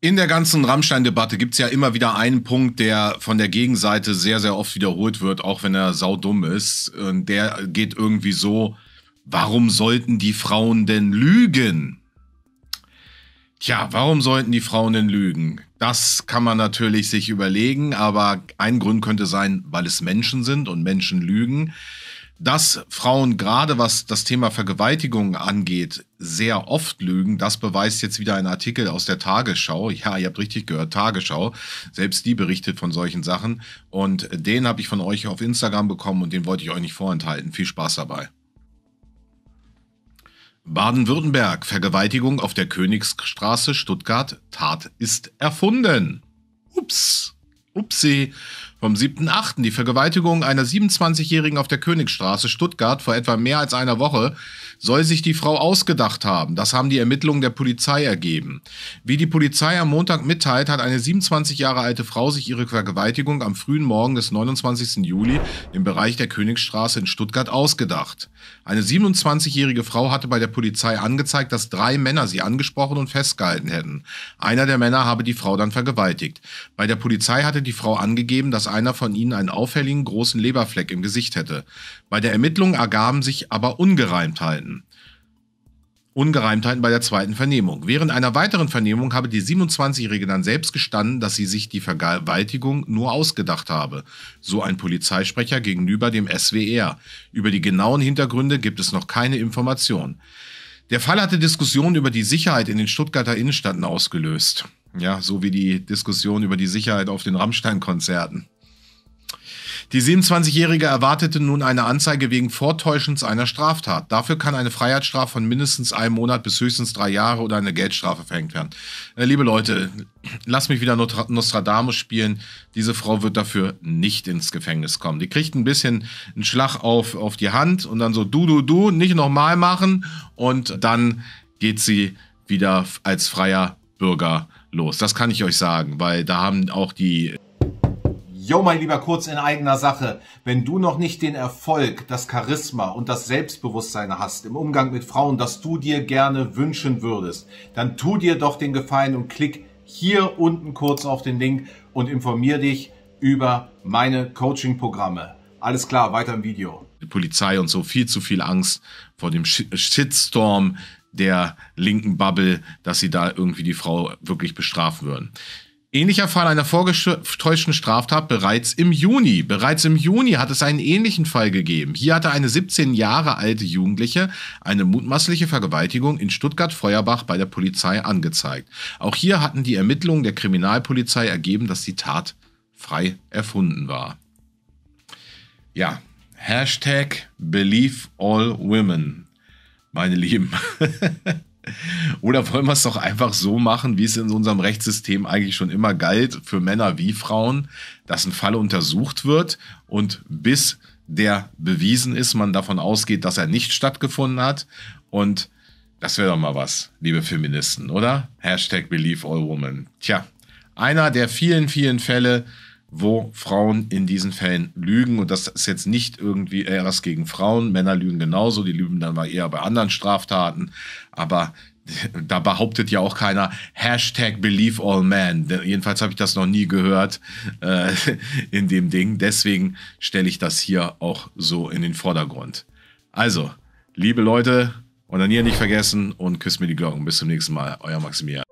In der ganzen Rammstein-Debatte gibt's ja immer wieder einen Punkt, der von der Gegenseite sehr, sehr oft wiederholt wird, auch wenn er saudumm ist. Und der geht irgendwie so, warum sollten die Frauen denn lügen? Tja, warum sollten die Frauen denn lügen? Das kann man natürlich sich überlegen, aber ein Grund könnte sein, weil es Menschen sind und Menschen lügen dass Frauen gerade was das Thema Vergewaltigung angeht, sehr oft lügen. Das beweist jetzt wieder ein Artikel aus der Tagesschau. Ja, ihr habt richtig gehört, Tagesschau. Selbst die berichtet von solchen Sachen. Und den habe ich von euch auf Instagram bekommen und den wollte ich euch nicht vorenthalten. Viel Spaß dabei. Baden-Württemberg, Vergewaltigung auf der Königsstraße Stuttgart, Tat ist erfunden. Ups. Upsi. Vom 7.8. die Vergewaltigung einer 27-Jährigen auf der Königstraße Stuttgart vor etwa mehr als einer Woche soll sich die Frau ausgedacht haben. Das haben die Ermittlungen der Polizei ergeben. Wie die Polizei am Montag mitteilt, hat eine 27 Jahre alte Frau sich ihre Vergewaltigung am frühen Morgen des 29. Juli im Bereich der Königstraße in Stuttgart ausgedacht. Eine 27-jährige Frau hatte bei der Polizei angezeigt, dass drei Männer sie angesprochen und festgehalten hätten. Einer der Männer habe die Frau dann vergewaltigt. Bei der Polizei hatte die Frau angegeben, dass einer von ihnen einen auffälligen großen Leberfleck im Gesicht hätte. Bei der Ermittlung ergaben sich aber Ungereimtheiten. Ungereimtheiten bei der zweiten Vernehmung. Während einer weiteren Vernehmung habe die 27-Jährige dann selbst gestanden, dass sie sich die Vergewaltigung nur ausgedacht habe. So ein Polizeisprecher gegenüber dem SWR. Über die genauen Hintergründe gibt es noch keine Information. Der Fall hatte Diskussionen über die Sicherheit in den Stuttgarter Innenstädten ausgelöst. Ja, so wie die Diskussion über die Sicherheit auf den Rammstein-Konzerten. Die 27-Jährige erwartete nun eine Anzeige wegen Vortäuschens einer Straftat. Dafür kann eine Freiheitsstrafe von mindestens einem Monat bis höchstens drei Jahre oder eine Geldstrafe verhängt werden. Äh, liebe Leute, lass mich wieder Nostradamus spielen. Diese Frau wird dafür nicht ins Gefängnis kommen. Die kriegt ein bisschen einen Schlag auf, auf die Hand und dann so du, du, du, nicht nochmal machen. Und dann geht sie wieder als freier Bürger los. Das kann ich euch sagen, weil da haben auch die Jo, mein Lieber, kurz in eigener Sache. Wenn du noch nicht den Erfolg, das Charisma und das Selbstbewusstsein hast im Umgang mit Frauen, das du dir gerne wünschen würdest, dann tu dir doch den Gefallen und klick hier unten kurz auf den Link und informier dich über meine Coaching-Programme. Alles klar, weiter im Video. Die Polizei und so viel zu viel Angst vor dem Shitstorm der linken Bubble, dass sie da irgendwie die Frau wirklich bestrafen würden. Ähnlicher Fall einer vorgetäuschten Straftat bereits im Juni. Bereits im Juni hat es einen ähnlichen Fall gegeben. Hier hatte eine 17 Jahre alte Jugendliche eine mutmaßliche Vergewaltigung in Stuttgart-Feuerbach bei der Polizei angezeigt. Auch hier hatten die Ermittlungen der Kriminalpolizei ergeben, dass die Tat frei erfunden war. Ja, Hashtag Believe All Women, meine Lieben. Oder wollen wir es doch einfach so machen, wie es in unserem Rechtssystem eigentlich schon immer galt, für Männer wie Frauen, dass ein Fall untersucht wird und bis der bewiesen ist, man davon ausgeht, dass er nicht stattgefunden hat. Und das wäre doch mal was, liebe Feministen, oder? Hashtag Believe All Women. Tja, einer der vielen, vielen Fälle, wo Frauen in diesen Fällen lügen. Und das ist jetzt nicht irgendwie eher was gegen Frauen. Männer lügen genauso, die lügen dann mal eher bei anderen Straftaten. Aber da behauptet ja auch keiner Hashtag Believe All Men. Jedenfalls habe ich das noch nie gehört äh, in dem Ding. Deswegen stelle ich das hier auch so in den Vordergrund. Also, liebe Leute, und dann hier nicht vergessen und küsst mir die Glocken. Bis zum nächsten Mal. Euer Maximilian.